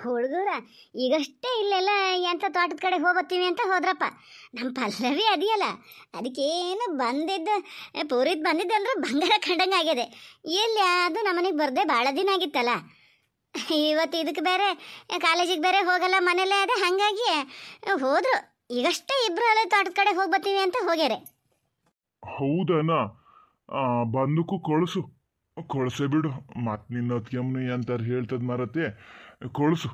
ಹುಡುಗರ ಈಗಷ್ಟೇ ಇಲ್ಲೆಲ್ಲ ಎಂಥ ತೋಟದ ಕಡೆ ಹೋಗ್ಬತ್ತೀವಿ ಅಂತ ಹೋದ್ರಪ್ಪ ನಮ್ಮ ಪಲ್ಲವಿ ಅದೆಯಲ್ಲ ಅದಕ್ಕೇನು ಬಂದಿದ್ದ ಪೂರಿದ್ ಬಂದಿದ್ದಂದ್ರೆ ಬಂಗಾರ ಕಂಡಂಗೆ ಆಗಿದೆ ಎಲ್ಲಿ ಅದು ನಮ್ಮನೆಗೆ ಬರದೆ ಭಾಳ ದಿನ ಆಗಿತ್ತಲ್ಲ ಇವತ್ತು ಇದಕ್ಕೆ ಬೇರೆ ಕಾಲೇಜಿಗೆ ಬೇರೆ ಹೋಗಲ್ಲ ಮನೇಲೇ ಅದೇ ಹಾಗಾಗಿ ಹೋದರು ಈಗಷ್ಟೇ ಇಬ್ಬರು ಅಲ್ಲೇ ತೋಟದ ಕಡೆ ಹೋಗ್ಬತ್ತೀವಿ ಅಂತ ಹೋಗ್ಯಾರೆ ಹೌದನ ಬಂದಕ್ಕೂ ಕೊಳಸು ಕೊಳಸೆ ಬಿಡು ಮತ್ತೆ ನಿನ್ನ ಅತ್ಯಮ್ಮನಿ ಅಂತಾರೆ ಹೇಳ್ತದ ಮರತೆ ಕೊಳಸು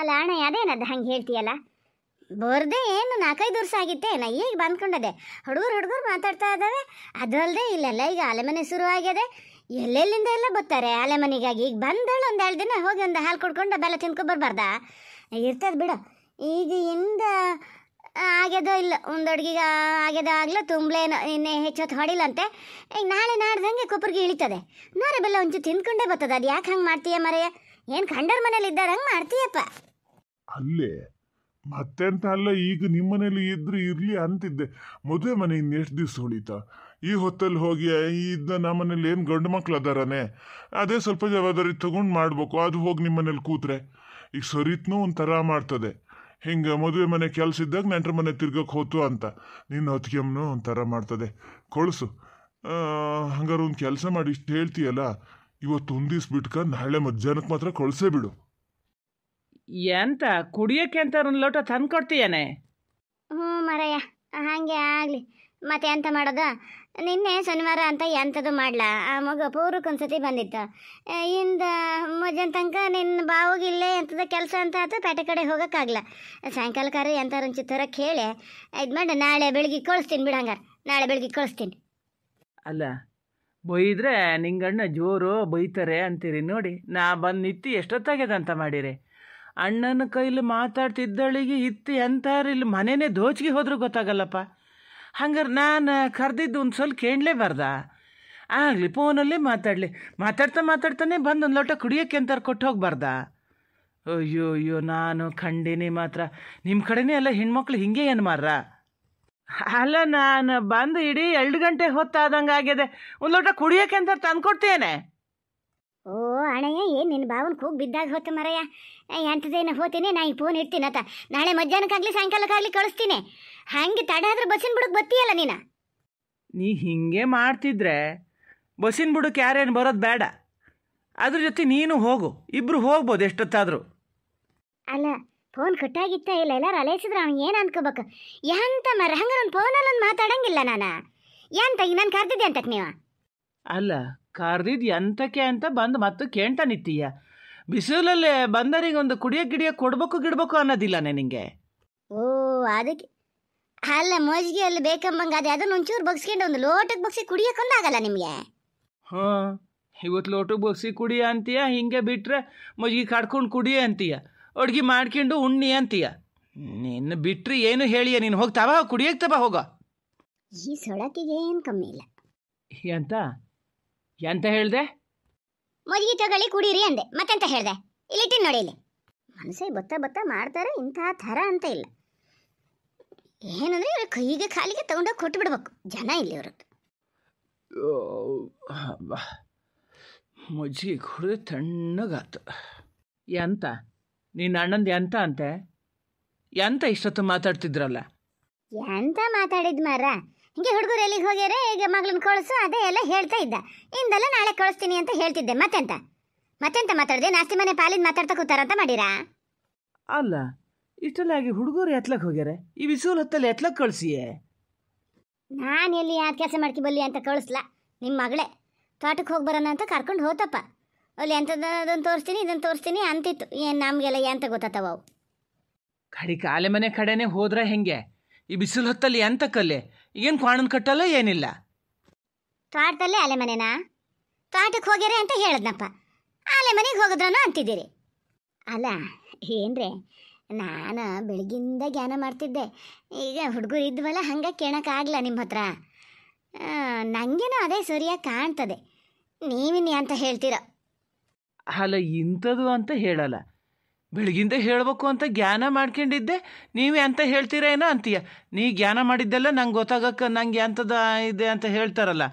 ಅಲ್ಲ ಅಣ್ಣ ಅದೇನದು ಹಂಗೆ ಹೇಳ್ತೀಯಲ್ಲ ಬರ್ದೆ ಏನು ನಾಲ್ಕೈದು ವರ್ಷ ಆಗಿತ್ತೆ ನಾ ಈಗ ಬಂದ್ಕೊಂಡದೆ ಹುಡುಗರು ಹುಡುಗರು ಮಾತಾಡ್ತಾ ಇದ್ದಾವೆ ಅದಲ್ಲದೆ ಇಲ್ಲೆಲ್ಲ ಈಗ ಅಲೆಮನೆ ಶುರು ಆಗಿದೆ ಎಲ್ಲೆಲ್ಲಿಂದ ಎಲ್ಲ ಬರ್ತಾರೆ ಅಲೆಮನೆಗಾಗಿ ಈಗ ಬಂದಳು ಒಂದು ಎರಡು ದಿನ ಹೋಗಿ ಒಂದು ಹಾಲು ಕುಡ್ಕೊಂಡು ಬೆಲ್ಲ ತಿನ್ಕೊ ಬರಬಾರ್ದಾ ಇರ್ತದೆ ಬಿಡು ಈಗ ಇಂದ ಆಗ್ಯದೋ ಇಲ್ಲ ಒಂದು ಅಡುಗೆಗ ಆಗ್ಯದೋ ಆಗಲೋ ತುಂಬಲೇನೋ ಇನ್ನೇ ಹೆಚ್ಚೊತ್ತು ಹೊಡಿಲ್ಲಂತೆ ಈಗ ನಾಳೆ ನಾಡ್ದಂಗೆ ಕೊಬ್ಬರಿಗೆ ಇಳಿತದೆ ನಾಳೆ ಬೆಲ್ಲ ಒಂಚೂರು ತಿಂದ್ಕೊಂಡೇ ಬರ್ತದೆ ಅದು ಯಾಕೆ ಹಂಗೆ ಮಾಡ್ತೀಯ ಮರೆಯ ಏನ್ ಗಂಡರ ಮನೇಲಿ ಇದ್ದಾರಂಗ್ ಮಾಡ್ತೀಯಪ್ಪ ಅಲ್ಲೇ ಅಲ್ಲ ಈಗ ನಿಮ್ಮನೇಲಿ ಇದ್ರೆ ಇರ್ಲಿ ಅಂತಿದ್ದೆ ಮದುವೆ ಮನೆ ಇನ್ನು ಎಷ್ಟು ದಿವ್ಸ ಉಳಿತ ಈ ಹೊತ್ತಲ್ಲಿ ಹೋಗಿ ನಮ್ಮ ನಮ್ಮನೇಲಿ ಏನು ಗಂಡು ಮಕ್ಳು ಅದಾರನೆ ಅದೇ ಸ್ವಲ್ಪ ಜವಾಬ್ದಾರಿ ತಗೊಂಡು ಮಾಡಬೇಕು ಅದು ಹೋಗಿ ನಿಮ್ಮನೇಲಿ ಕೂತ್ರೆ ಈಗ ಸರಿತ್ನೂ ಒಂಥರ ಮಾಡ್ತದೆ ಹಿಂಗೆ ಮದುವೆ ಮನೆ ಕೆಲಸ ಇದ್ದಾಗ ನೆಂಟ್ರ ಮನೆ ತಿರ್ಗಕ್ಕೆ ಹೋತು ಅಂತ ನಿನ್ನ ಹೊತ್ತಿಗೆಮ್ನೂ ಒಂಥರ ಮಾಡ್ತದೆ ಕೊಳಸು ಹಂಗಾರೆ ಒಂದು ಕೆಲಸ ಮಾಡಿ ಇಷ್ಟು ಹೇಳ್ತೀಯಲ್ಲ ಇವತ್ತು ಒಂದಿವ್ಸ ಬಿಟ್ಕ ನಾಳೆ ಮಧ್ಯಾಹ್ನಕ್ಕೆ ಮಾತ್ರ ಕಳಿಸೇ ಬಿಡು ಎಂತ ಕುಡಿಯಕ್ಕೆ ಅಂತ ಒಂದು ಲೋಟ ತಂದು ಕೊಡ್ತೀಯನೆ ಹ್ಞೂ ಮರಯ್ಯ ಹಾಗೆ ಆಗಲಿ ಮತ್ತೆ ಎಂತ ಮಾಡೋದು ನಿನ್ನೆ ಶನಿವಾರ ಅಂತ ಎಂಥದ್ದು ಮಾಡ್ಲಾ ಆ ಮಗ ಮಗು ಒಂದ್ಸತಿ ಬಂದಿತ್ತು ಇಂದ ಮಧ್ಯಾಹ್ನ ತನಕ ನಿನ್ನ ಬಾವಿಗೆ ಇಲ್ಲೇ ಎಂಥದ್ದು ಕೆಲಸ ಅಂತ ಆಯ್ತು ಪೇಟೆ ಕಡೆ ಹೋಗೋಕ್ಕಾಗಲ್ಲ ಸಾಯಂಕಾಲಕ್ಕಾರ ಎಂಥವ್ರ ಥರ ಕೇಳಿ ಇದು ಮಾಡಿ ನಾಳೆ ಬೆಳಿಗ್ಗೆ ಕಳಿಸ್ತೀನಿ ಬಿಡಂಗಾರ ನಾಳೆ ಬೆಳಿಗ್ಗೆ ಕಳಿಸ್ತೀನಿ ಅಲ್ಲ ಬೈದರೆ ನಿಂಗಣ್ಣ ಜೋರು ಬೈತಾರೆ ಅಂತೀರಿ ನೋಡಿ ನಾ ಬಂದು ನಿತ್ತಿ ಎಷ್ಟೊತ್ತಾಗ್ಯದಂತ ಮಾಡಿರಿ ಅಣ್ಣನ ಕೈಲಿ ಮಾತಾಡ್ತಿದ್ದಳಿಗೆ ಇತ್ತು ಅಂತಾರೆ ಇಲ್ಲಿ ಮನೆನೇ ದೋಚಿಗೆ ಹೋದ್ರೂ ಗೊತ್ತಾಗಲ್ಲಪ್ಪ ಹಂಗಾರೆ ನಾನು ಕರೆದಿದ್ದು ಒಂದು ಸ್ವಲ್ಪ ಕೇಳಲೇಬಾರ್ದ ಆಗಲಿ ಫೋನಲ್ಲಿ ಮಾತಾಡಲಿ ಮಾತಾಡ್ತಾ ಮಾತಾಡ್ತಾನೆ ಬಂದು ಒಂದು ಲೋಟ ಕುಡಿಯೋಕ್ಕೆ ಅಂತಾರೆ ಕೊಟ್ಟು ಹೋಗ್ಬಾರ್ದ ಅಯ್ಯೋ ಅಯ್ಯೋ ನಾನು ಖಂಡಿನಿ ಮಾತ್ರ ನಿಮ್ಮ ಕಡೆನೇ ಎಲ್ಲ ಹೆಣ್ಮಕ್ಳು ಹಿಂಗೆ ಏನು ಮಾರ್ರಾ ಅಲ್ಲ ನಾನು ಬಂದು ಇಡೀ ಎರಡು ಗಂಟೆ ಹೊತ್ತಾದಂಗೆ ಆಗಿದೆ ಒಂದು ಲೋಟ ಕುಡಿಯೋಕೆ ಅಂತ ಕೊಡ್ತೇನೆ ಓ ಅಣ್ಣಯ್ಯ ಏನು ನಿನ್ನ ಬಾವನ ಕೂಗ್ ಬಿದ್ದಾಗ ಹೊತ್ತು ಮರಯ್ಯ ಎಂಥದ್ದೇನು ಹೋತೀನಿ ನಾ ಈ ಫೋನ್ ಇಡ್ತೀನಿ ನಾಳೆ ಮಧ್ಯಾಹ್ನಕ್ಕಾಗಲಿ ಸಾಯಂಕಾಲಕ್ಕಾಗಲಿ ಕಳಿಸ್ತೀನಿ ಹಂಗೆ ತಡ ಆದ್ರೆ ಬಸ್ಸಿನ ಬಿಡಕ್ಕೆ ಬತ್ತೀಯಲ್ಲ ನೀನು ನೀ ಹಿಂಗೆ ಮಾಡ್ತಿದ್ರೆ ಬಸ್ಸಿನ ಬುಡಕ್ಕೆ ಯಾರೇನು ಬರೋದು ಬೇಡ ಅದ್ರ ಜೊತೆ ನೀನು ಹೋಗು ಇಬ್ಬರು ಹೋಗ್ಬೋದು ಎಷ್ಟೊತ್ತಾದರೂ ಅಲ್ಲ ಫೋನ್ ಕಟ್ಟಾಗಿತ್ತ ಇಲ್ಲ ಎಲ್ಲಾರು ಅಲೈಸಿದ್ರೆ ಅವ್ನು ಏನು ಅನ್ಕೋಬೇಕು ಎಂತ ಮರ ಹಂಗೆ ನನ್ನ ಫೋನಲ್ಲಿ ಒಂದು ಮಾತಾಡಂಗಿಲ್ಲ ನಾನು ಎಂತ ಈಗ ನಾನು ಕರ್ದಿದ್ದೆ ಅಂತಕ್ಕೆ ನೀವು ಅಲ್ಲ ಕರ್ದಿದ್ದು ಎಂತಕ್ಕೆ ಅಂತ ಬಂದು ಮತ್ತೆ ಕೇಳ್ತಾನಿತ್ತೀಯ ಬಿಸಿಲಲ್ಲಿ ಬಂದರಿಗೆ ಒಂದು ಕುಡಿಯೋ ಗಿಡಿಯೋ ಕೊಡ್ಬೇಕು ಗಿಡಬೇಕು ಅನ್ನೋದಿಲ್ಲ ನಿಂಗೆ ಓ ಅದಕ್ಕೆ ಅಲ್ಲ ಮೋಜಿಗೆ ಅಲ್ಲಿ ಬೇಕಂಬಂಗೆ ಅದೇ ಅದನ್ನು ಒಂಚೂರು ಬಗ್ಸ್ಕೊಂಡು ಒಂದು ಲೋಟಕ್ಕೆ ಬಗ್ಸಿ ಆಗಲ್ಲ ನಿಮಗೆ ಹಾಂ ಇವತ್ತು ಲೋಟಕ್ಕೆ ಬಗ್ಸಿ ಕುಡಿಯ ಅಂತೀಯ ಹಿಂಗೆ ಬಿಟ್ಟರೆ ಮಜ್ಗೆ ಕಾಡ್ಕೊಂಡು ಕುಡಿಯ ಅಂತೀಯ ಅಡ್ಗೆ ಮಾಡ್ಕೊಂಡು ಉಣ್ಣಿ ಅಂತೀಯ ನಿನ್ನ ಬಿಟ್ರಿ ಏನು ಹೇಳಿಯ ನೀನು ಹೋಗಿ ತವ ಕುಡಿಯಕ್ಕೆ ತಬ ಹೋಗ ಈ ಸೊಳಕಿಗೆ ಏನು ಕಮ್ಮಿ ಇಲ್ಲ ಎಂತ ಎಂತ ಹೇಳ್ದೆ ಮಜ್ಜಿಗೆ ತಗೊಳ್ಳಿ ಕುಡೀರಿ ಅಂದೆ ಮತ್ತೆಂತ ಹೇಳ್ದೆ ಇಲ್ಲಿಟ್ಟಿನ ನೋಡಿ ಇಲ್ಲಿ ಮನಸ್ಸೇ ಬತ್ತ ಬತ್ತ ಮಾಡ್ತಾರೆ ಇಂಥ ಥರ ಅಂತ ಇಲ್ಲ ಏನಂದ್ರೆ ಇವ್ರ ಕೈಗೆ ಕಾಲಿಗೆ ತಗೊಂಡೋಗಿ ಕೊಟ್ಟು ಬಿಡ್ಬೇಕು ಜನ ಇಲ್ಲಿ ಇವ್ರದ್ದು ಮಜ್ಜಿಗೆ ಕುಡಿದು ತಣ್ಣಗಾತು ಎಂತ ನಿನ್ನ ಅಣ್ಣಂದು ಎಂತ ಅಂತೆ ಎಂತ ಇಷ್ಟೊತ್ತು ಮಾತಾಡ್ತಿದ್ರಲ್ಲ ಎಂತ ಮಾತಾಡಿದ್ ಮಾರ ಹಿಂಗೆ ಹುಡುಗರು ಎಲ್ಲಿಗೆ ಹೋಗ್ಯಾರ ಈಗ ಮಗಳನ್ನ ಕಳಿಸು ಅದೇ ಎಲ್ಲ ಹೇಳ್ತಾ ಇದ್ದ ಇಂದಲ್ಲ ನಾಳೆ ಕಳಿಸ್ತೀನಿ ಅಂತ ಹೇಳ್ತಿದ್ದೆ ಮತ್ತೆಂತ ಮತ್ತೆಂತ ಮಾತಾಡಿದೆ ನಾಸ್ತಿ ಮನೆ ಪಾಲಿನ ಮಾತಾಡ್ತಾ ಕೂತಾರಂತ ಮಾಡಿರಾ ಅಲ್ಲ ಇಷ್ಟಲಾಗಿ ಹುಡುಗರು ಎತ್ಲಕ್ ಹೋಗ್ಯಾರ ಈ ವಿಸೂಲ್ ಹೊತ್ತಲ್ಲಿ ಎತ್ಲಕ್ ಕಳಿಸಿಯೇ ನಾನು ಎಲ್ಲಿ ಯಾರು ಕೆಲಸ ಮಾಡ್ಕಿ ಬಲ್ಲಿ ಅಂತ ಕಳಿಸ್ಲಾ ನಿಮ್ಮ ಮಗಳೇ ತೋಟಕ್ಕೆ ಹೋಗಿ ಬರೋಣ ಅಂತ ಕರ್ಕೊಂಡು ಹೋತಪ್ಪ ಅಲ್ಲಿ ಎಂಥದ್ದೊಂದು ತೋರಿಸ್ತೀನಿ ಇದನ್ನು ತೋರಿಸ್ತೀನಿ ಅಂತಿತ್ತು ಏನು ನಮಗೆಲ್ಲ ಎಂತ ಗೊತ್ತಾತವ ಅವು ಕಡಿಕ ಆಲೆ ಮನೆ ಕಡೆನೇ ಹೋದ್ರೆ ಹೆಂಗೆ ಈ ಬಿಸಿಲು ಹೊತ್ತಲ್ಲಿ ಎಂತ ಕಲ್ಲೆ ಏನು ಕ್ವಾಣನ್ ಕಟ್ಟಲ್ಲ ಏನಿಲ್ಲ ತ್ವಾಟದಲ್ಲೇ ಅಲೆ ಮನೆನಾ ತ್ವಾಟಕ್ಕೆ ಹೋಗ್ಯಾರೆ ಅಂತ ಹೇಳದ್ನಪ್ಪ ಆಲೆ ಮನೆಗೆ ಹೋಗಿದ್ರನು ಅಂತಿದ್ದೀರಿ ಅಲ್ಲ ಏನ್ರಿ ನಾನು ಬೆಳಗಿಂದ ಜ್ಞಾನ ಮಾಡ್ತಿದ್ದೆ ಈಗ ಹುಡುಗರು ಇದ್ವಲ್ಲ ಹಂಗೆ ಕೇಳೋಕ್ಕಾಗಲ್ಲ ನಿಮ್ಮ ಹತ್ರ ನನಗೇನೋ ಅದೇ ಸರಿಯಾಗಿ ಕಾಣ್ತದೆ ನೀವಿನ್ನಿ ಅಂತ ಹೇಳ್ತೀರ ಅಲ್ಲ ಇಂಥದ್ದು ಅಂತ ಹೇಳಲ್ಲ ಬೆಳಗಿಂದ ಹೇಳಬೇಕು ಅಂತ ಜ್ಞಾನ ಮಾಡ್ಕೊಂಡಿದ್ದೆ ನೀವೇ ಅಂತ ಏನೋ ಅಂತೀಯ ನೀ ಜ್ಞಾನ ಮಾಡಿದ್ದೆಲ್ಲ ನಂಗೆ ಗೊತ್ತಾಗಕ್ಕೆ ನಂಗೆ ಎಂಥದ ಇದೆ ಅಂತ ಹೇಳ್ತಾರಲ್ಲ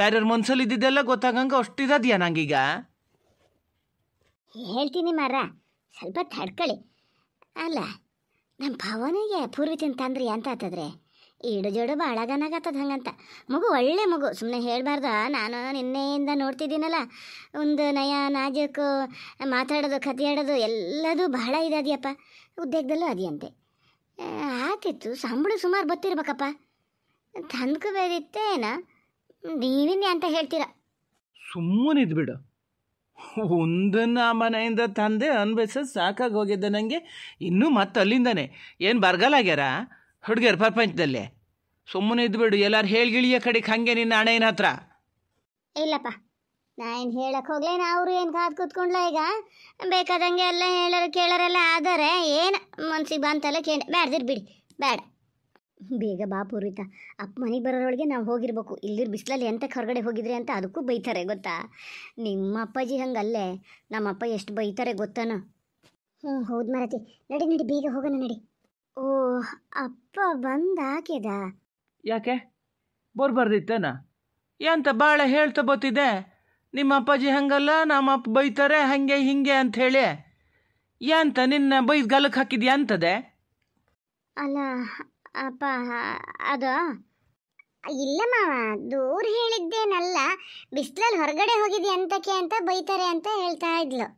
ಬೇರೆಯವ್ರ ಮನ್ಸಲ್ಲಿ ಇದ್ದಿದ್ದೆಲ್ಲ ಗೊತ್ತಾಗಂಗೆ ನಂಗೆ ನಂಗೀಗ ಹೇಳ್ತೀನಿ ಮಾರ ಸ್ವಲ್ಪ ತಡ್ಕೊಳ್ಳಿ ಅಲ್ಲ ನಮ್ಮ ಭಾವನೆಗೆ ತಂದ್ರಿ ಅಂತ ಆತದ್ರೆ ಇಡು ಜೋಡು ಭಾಳ ಭಾಳಗನಾಗತ್ತದ ಹಂಗಂತ ಮಗು ಒಳ್ಳೆ ಮಗು ಸುಮ್ಮನೆ ಹೇಳಬಾರ್ದ ನಾನು ನಿನ್ನೆಯಿಂದ ನೋಡ್ತಿದ್ದೀನಲ್ಲ ಒಂದು ನಯ ನಾಜಕ್ಕು ಮಾತಾಡೋದು ಕತೆಯಾಡೋದು ಎಲ್ಲದು ಎಲ್ಲದೂ ಬಹಳ ಇದೆಯಪ್ಪ ಉದ್ಯೋಗದಲ್ಲೂ ಅದಿಯಂತೆ ಆತಿತ್ತು ಸಂಬಳ ಸುಮಾರು ಬತ್ತಿರ್ಬೇಕಪ್ಪ ತಂದ್ಕು ಬೇರಿತ್ತೇನ ನೀವಿನ್ನೇ ಅಂತ ಹೇಳ್ತೀರ ಸುಮ್ಮನಿದ್ಬಿಡು ಬಿಡು ಒಂದನ್ನು ಆ ಮನೆಯಿಂದ ತಂದೆ ಅನ್ಭವಿಸೋದು ಸಾಕಾಗಿ ಹೋಗಿದ್ದೆ ನನಗೆ ಇನ್ನೂ ಮತ್ತೆ ಅಲ್ಲಿಂದನೇ ಏನು ಬರಗಾಲ ಹುಡುಗಿಯರು ಪ್ರಪಂಚದಲ್ಲಿ ಸುಮ್ಮನೆ ಇದ್ಬಿಡು ಎಲ್ಲಾರು ಗಿಳಿಯ ಕಡೆಗೆ ಹಂಗೆ ನಿನ್ನ ಏನ ಹತ್ರ ಇಲ್ಲಪ್ಪ ನಾ ಏನು ಹೇಳಕ್ಕೆ ಹೋಗ್ಲೇನ ಅವರು ಏನು ಕಾದು ಕೂತ್ಕೊಂಡ್ಲ ಈಗ ಬೇಕಾದಂಗೆ ಎಲ್ಲ ಹೇಳೋರು ಕೇಳೋರೆಲ್ಲ ಆದರೆ ಏನು ಮನ್ಸಿಗೆ ಬಂತಲ್ಲ ಕೇಳಿ ಬ್ಯಾಡ್ದಿರ್ ಬಿಡಿ ಬೇಡ ಬೇಗ ಬಾ ಪೂರ್ವಿತ ಅಪ್ಪ ಮನೆಗೆ ಬರೋರೊಳಗೆ ನಾವು ಹೋಗಿರ್ಬೇಕು ಇಲ್ಲಿ ಬಿಸಿಲಲ್ಲಿ ಎಂತ ಹೊರಗಡೆ ಹೋಗಿದ್ರಿ ಅಂತ ಅದಕ್ಕೂ ಬೈತಾರೆ ಗೊತ್ತಾ ನಿಮ್ಮ ಅಪ್ಪಾಜಿ ಹಂಗಲ್ಲೇ ನಮ್ಮ ಅಪ್ಪ ಎಷ್ಟು ಬೈತಾರೆ ಗೊತ್ತಾನ ಹ್ಞೂ ಹೌದು ಮರತಿ ನಡಿ ನಡಿ ಬೇಗ ಹೋಗೋಣ ನಡಿ ಓ ಅಪ್ಪ ಬಂದಾಕಿದ ಯಾಕೆ ಬರ್ಬಾರ್ದಿತ್ತನ ಯಾಂತ ಭಾಳ ಹೇಳ್ತಾ ಬತ್ತಿದೆ ನಿಮ್ಮ ಅಪ್ಪಾಜಿ ಹಂಗಲ್ಲ ನಮ್ಮ ಅಪ್ಪ ಬೈತಾರೆ ಹಂಗೆ ಹಿಂಗೆ ಅಂತ ಹೇಳಿ ಎಂತ ನಿನ್ನ ಬೈ ಗಲಕ್ಕೆ ಹಾಕಿದ್ಯಾ ಅಂತದೆ ಅಲ್ಲ ಅಪ್ಪ ಅದು ಇಲ್ಲ ಮಾವ ದೂರ ಹೇಳಿದ್ದೇನಲ್ಲ ಬಿಸ್ಲಲ್ಲಿ ಹೊರಗಡೆ ಹೋಗಿದ್ಯಾ ಅಂತಕ್ಕೆ ಅಂತ ಬೈತಾರೆ ಅಂತ ಹೇಳ್ತಾ ಇದ್ಲು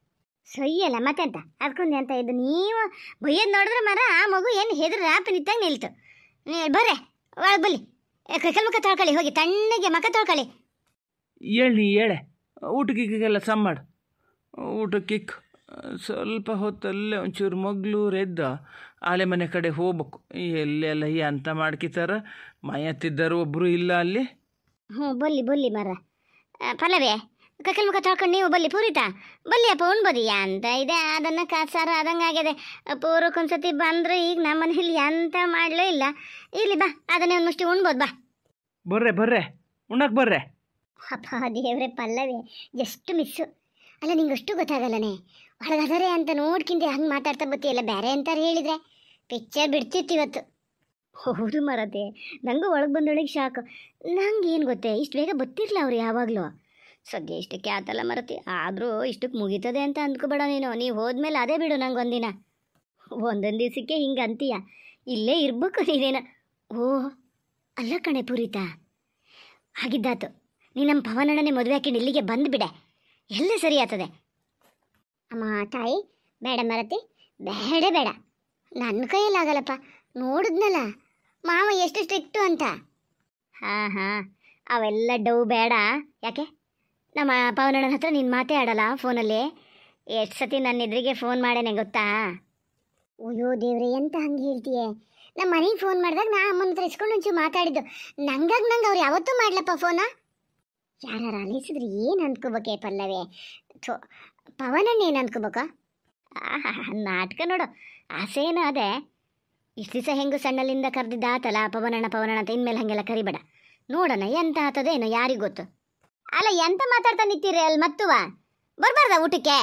ಸೈಯಲ್ಲ ಮತ್ತೆಂತ ಅದ್ಕೊಂಡು ಅಂತ ಇದು ನೀವು ಬೈಯೋದು ನೋಡಿದ್ರೆ ಮರ ಆ ಮಗು ಏನು ಹೆದ್ರ ರಾಪಿ ನಿಂತಾಗ ನಿಲ್ತು ಬರ್ರೆ ಒಳಗೆ ಬಲ್ಲಿ ಕೈಕಲ್ ಮುಖ ತೊಳ್ಕೊಳ್ಳಿ ಹೋಗಿ ತಣ್ಣಗೆ ಮಖ ತೊಳ್ಕೊಳ್ಳಿ ಹೇಳಿ ಹೇಳೆ ಊಟಕ್ಕಿಕ್ಕೆಲ್ಲ ಸಮ್ಮಾಡು ಮಾಡು ಊಟಕ್ಕಿಕ್ ಸ್ವಲ್ಪ ಹೊತ್ತಲ್ಲೇ ಒಂಚೂರು ಮಗ್ಳೂರು ರೆದ್ದ ಆಲೆ ಮನೆ ಕಡೆ ಹೋಗ್ಬೇಕು ಎಲ್ಲ ಈ ಅಂತ ಮಾಡ್ಕಿತಾರ ಮೈ ಒಬ್ಬರು ಇಲ್ಲ ಅಲ್ಲಿ ಹ್ಞೂ ಬಲ್ಲಿ ಬಲ್ಲಿ ಮರ ಪಲ್ಲವೇ ಕಕಲ್ ಮುಖ ತೊಳ್ಕೊಂಡು ನೀವು ಬಲ್ಲಿ ಪೂರಿತಾ ಬಲ್ಲಿ ಅಪ್ಪ ಉಣ್ಬೋದಿಯ ಅಂತ ಇದೆ ಅದನ್ನು ಕಾಸಾರ ಆದಂಗಾಗಿದೆ ಪೂರ್ವಕ್ಕೊಂದ್ಸತಿ ಬಂದರೆ ಈಗ ನಮ್ಮ ಮನೇಲಿ ಎಂತ ಮಾಡಲೂ ಇಲ್ಲ ಇಲ್ಲಿ ಬಾ ಅದನ್ನೇ ಒಂದು ಮುಷ್ಟಿ ಉಣ್ಬೋದು ಬಾ ಬರ್ರೆ ಬರ್ರೆ ಉಣ್ಣಕ್ಕೆ ಬರ್ರೆ ಅಪ್ಪ ದೇವ್ರೆ ಪಲ್ಲವಿ ಎಷ್ಟು ಮಿಸ್ಸು ಅಲ್ಲ ನಿಂಗೆ ಅಷ್ಟು ಗೊತ್ತಾಗಲ್ಲನೇ ಒಳಗದರೆ ಅಂತ ನೋಡ್ಕಿಂದೆ ಹಂಗೆ ಮಾತಾಡ್ತಾ ಬರ್ತೀಯಲ್ಲ ಬೇರೆ ಅಂತಾರೆ ಹೇಳಿದರೆ ಪಿಕ್ಚರ್ ಬಿಡ್ತಿತ್ತು ಇವತ್ತು ಹೌದು ಮರತೆ ನನಗೂ ಒಳಗೆ ಬಂದೊಳಗೆ ಶಾಕು ನಂಗೆ ಏನು ಗೊತ್ತೇ ಇಷ್ಟು ಬೇಗ ಬತ್ತಿರಲಿಲ್ಲ ಅವ್ರು ಯಾವಾಗಲೂ ಸದ್ಯ ಇಷ್ಟಕ್ಕೆ ಆತಲ್ಲ ಮರತಿ ಆದರೂ ಇಷ್ಟಕ್ಕೆ ಮುಗೀತದೆ ಅಂತ ಅಂದ್ಕೊಬೇಡ ನೀನು ನೀವು ಹೋದ್ಮೇಲೆ ಅದೇ ಬಿಡು ನಂಗೆ ಒಂದಿನ ಒಂದೊಂದು ದಿವಸಕ್ಕೆ ಹಿಂಗೆ ಅಂತೀಯ ಇಲ್ಲೇ ಇರ್ಬೇಕು ಇದೇನೋ ಓ ಅಲ್ಲ ಕಣೆ ಪುರಿತಾ ಹಾಗಿದ್ದಾತು ನೀ ನಮ್ಮ ಪವನಣ್ಣನೇ ಮದುವೆ ಹಾಕಿಂಡು ಇಲ್ಲಿಗೆ ಬಂದುಬಿಡೆ ಎಲ್ಲ ಸರಿ ಆಗ್ತದೆ ಅಮ್ಮ ತಾಯಿ ಬೇಡ ಮರತಿ ಬೇಡ ಬೇಡ ನನ್ನ ಕೈಯಲ್ಲಾಗಲ್ಲಪ್ಪ ನೋಡಿದ್ನಲ್ಲ ಮಾವ ಎಷ್ಟು ಸ್ಟ್ರಿಕ್ಟು ಅಂತ ಹಾಂ ಹಾಂ ಅವೆಲ್ಲ ಡೌ ಬೇಡ ಯಾಕೆ ನಮ್ಮ ಪವನಣ್ಣನ ಹತ್ರ ನೀನು ಮಾತೇ ಆಡಲ್ಲ ಫೋನಲ್ಲಿ ಎಷ್ಟು ಸತಿ ನನ್ನ ಎದುರಿಗೆ ಫೋನ್ ಮಾಡೇನೆ ಗೊತ್ತಾ ಅಯ್ಯೋ ದೇವ್ರೆ ಎಂತ ಹಂಗೆ ಹೇಳ್ತೀಯ ನಮ್ಮ ಮನೆಗೆ ಫೋನ್ ಮಾಡಿದಾಗ ನಾ ಅಮ್ಮನ ಹತ್ರ ಇಸ್ಕೊಂಡು ಒಂಚೂರು ಮಾತಾಡಿದ್ದು ನಂಗಾಗಿ ನಂಗೆ ಅವ್ರು ಯಾವತ್ತೂ ಮಾಡ್ಲಪ್ಪ ಫೋನ ಯಾರು ಅಲಿಸಿದ್ರೆ ಏನು ಅಂದ್ಕೋಬೇಕೆ ಪಲ್ಲವೇ ಥೋ ಪವನಣ್ಣ ಏನು ಅಂದ್ಕೋಬೇಕ ನಾಟಕ ನೋಡು ಏನು ಅದೇ ಇಷ್ಟು ದಿವಸ ಹೆಂಗು ಸಣ್ಣಲ್ಲಿಂದ ಆತಲ್ಲ ಪವನಣ್ಣ ಪವನಣ್ಣ ಅಂತ ಇನ್ಮೇಲೆ ಹಂಗೆಲ್ಲ ಕರಿಬೇಡ ನೋಡೋಣ ಎಂತ ಆತದೇನೋ ಯಾರಿಗೊತ್ತು ಅಲ್ಲ ಎಂತ ಮಾತಾಡ್ತಾ ನಿಂತೀರಿ ಅಲ್ಲಿ ಮತ್ತುವ ಬರಬಾರ್ದ ಊಟಕ್ಕೆ